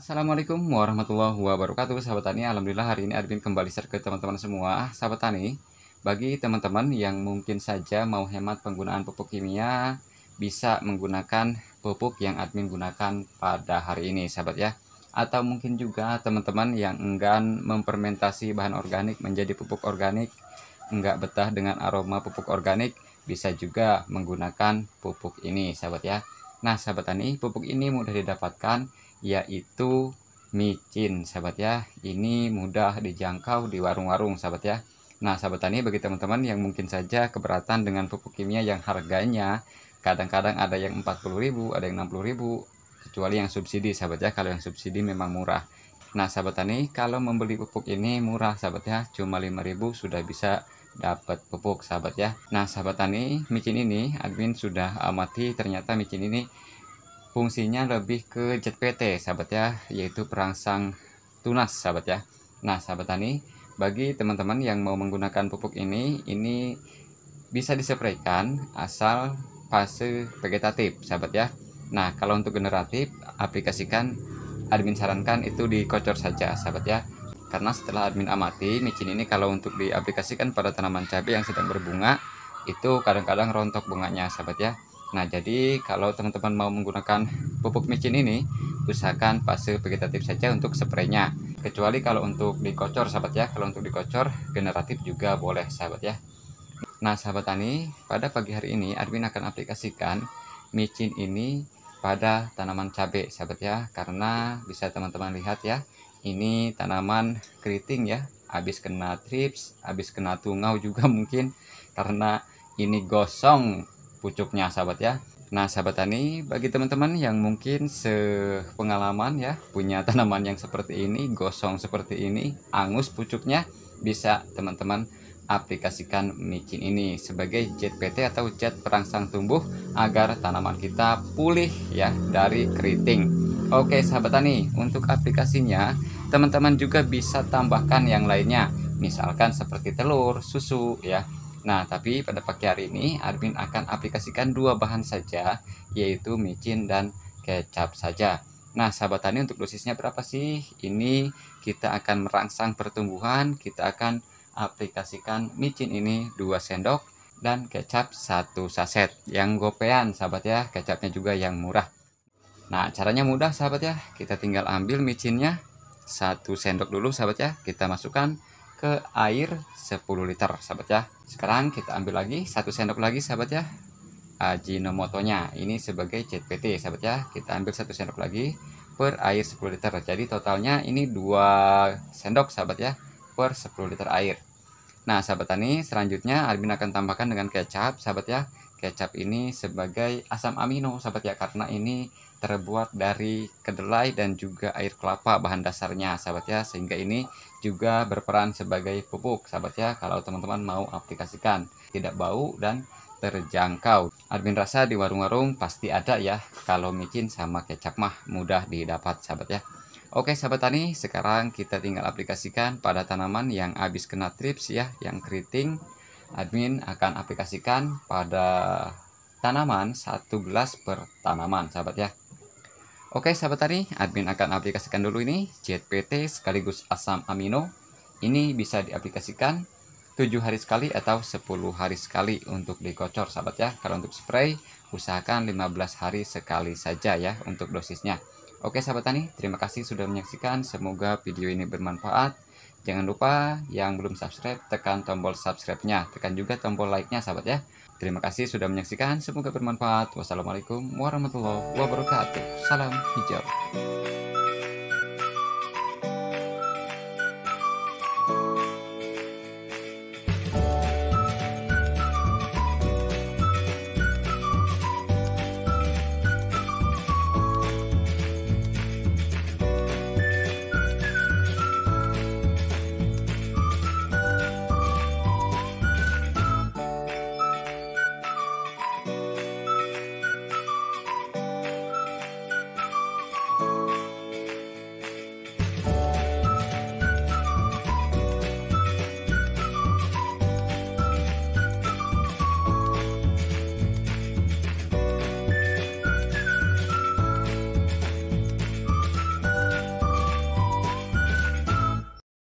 Assalamualaikum warahmatullahi wabarakatuh sahabat tani Alhamdulillah hari ini Admin kembali share ke teman-teman semua ah, sahabat tani bagi teman-teman yang mungkin saja mau hemat penggunaan pupuk kimia bisa menggunakan pupuk yang admin gunakan pada hari ini sahabat ya atau mungkin juga teman-teman yang enggan mempermentasi bahan organik menjadi pupuk organik enggak betah dengan aroma pupuk organik bisa juga menggunakan pupuk ini sahabat ya nah sahabat tani pupuk ini mudah didapatkan yaitu micin sahabat ya ini mudah dijangkau di warung-warung sahabat ya nah sahabat tani bagi teman-teman yang mungkin saja keberatan dengan pupuk kimia yang harganya kadang-kadang ada yang 40.000 ada yang 60.000 kecuali yang subsidi sahabat ya kalau yang subsidi memang murah nah sahabat tani kalau membeli pupuk ini murah sahabat ya cuma 5.000 sudah bisa dapat pupuk sahabat ya nah sahabat tani micin ini admin sudah amati ternyata micin ini fungsinya lebih ke JPT sahabat ya yaitu perangsang tunas sahabat ya nah sahabat tani bagi teman-teman yang mau menggunakan pupuk ini ini bisa disepraikan asal fase vegetatif sahabat ya nah kalau untuk generatif aplikasikan admin sarankan itu dikocor saja sahabat ya karena setelah admin amati micin ini kalau untuk diaplikasikan pada tanaman cabai yang sedang berbunga itu kadang-kadang rontok bunganya sahabat ya Nah, jadi kalau teman-teman mau menggunakan pupuk micin ini, usahakan fase vegetatif saja untuk spraynya. Kecuali kalau untuk dikocor, sahabat ya. Kalau untuk dikocor, generatif juga boleh, sahabat ya. Nah, sahabat tani, pada pagi hari ini admin akan aplikasikan micin ini pada tanaman cabai, sahabat ya. Karena bisa teman-teman lihat ya, ini tanaman keriting ya. Habis kena trips, habis kena tungau juga mungkin karena ini gosong pucuknya sahabat ya Nah sahabat tani bagi teman-teman yang mungkin sepengalaman ya punya tanaman yang seperti ini gosong seperti ini angus pucuknya bisa teman-teman aplikasikan micin ini sebagai PT atau jet perangsang tumbuh agar tanaman kita pulih ya dari keriting. Oke sahabat tani untuk aplikasinya teman-teman juga bisa tambahkan yang lainnya misalkan seperti telur, susu ya Nah, tapi pada pagi hari ini admin akan aplikasikan dua bahan saja, yaitu micin dan kecap saja. Nah, sahabat tani untuk dosisnya berapa sih? Ini kita akan merangsang pertumbuhan, kita akan aplikasikan micin ini 2 sendok dan kecap 1 saset. Yang gopean sahabat ya, kecapnya juga yang murah. Nah, caranya mudah sahabat ya. Kita tinggal ambil micinnya satu sendok dulu sahabat ya. Kita masukkan ke air 10 liter sahabat ya sekarang kita ambil lagi satu sendok lagi sahabat ya Ajinomotonya ini sebagai CPT sahabat ya kita ambil satu sendok lagi per air 10 liter jadi totalnya ini dua sendok sahabat ya per 10 liter air nah sahabat tani selanjutnya Armin akan tambahkan dengan kecap sahabat ya kecap ini sebagai asam amino sahabat ya karena ini terbuat dari kedelai dan juga air kelapa bahan dasarnya sahabat ya sehingga ini juga berperan sebagai pupuk sahabat ya kalau teman-teman mau aplikasikan tidak bau dan terjangkau admin rasa di warung-warung pasti ada ya kalau micin sama kecap mah mudah didapat sahabat ya Oke sahabat tani sekarang kita tinggal aplikasikan pada tanaman yang habis kena trips ya yang keriting admin akan aplikasikan pada tanaman satu gelas per tanaman sahabat ya Oke sahabat tani, admin akan aplikasikan dulu ini JPT sekaligus asam amino. Ini bisa diaplikasikan 7 hari sekali atau 10 hari sekali untuk dikocor sahabat ya. Kalau untuk spray usahakan 15 hari sekali saja ya untuk dosisnya. Oke sahabat tani, terima kasih sudah menyaksikan. Semoga video ini bermanfaat. Jangan lupa yang belum subscribe, tekan tombol subscribe-nya. Tekan juga tombol like-nya, sahabat ya. Terima kasih sudah menyaksikan. Semoga bermanfaat. Wassalamualaikum warahmatullahi wabarakatuh. Salam hijau.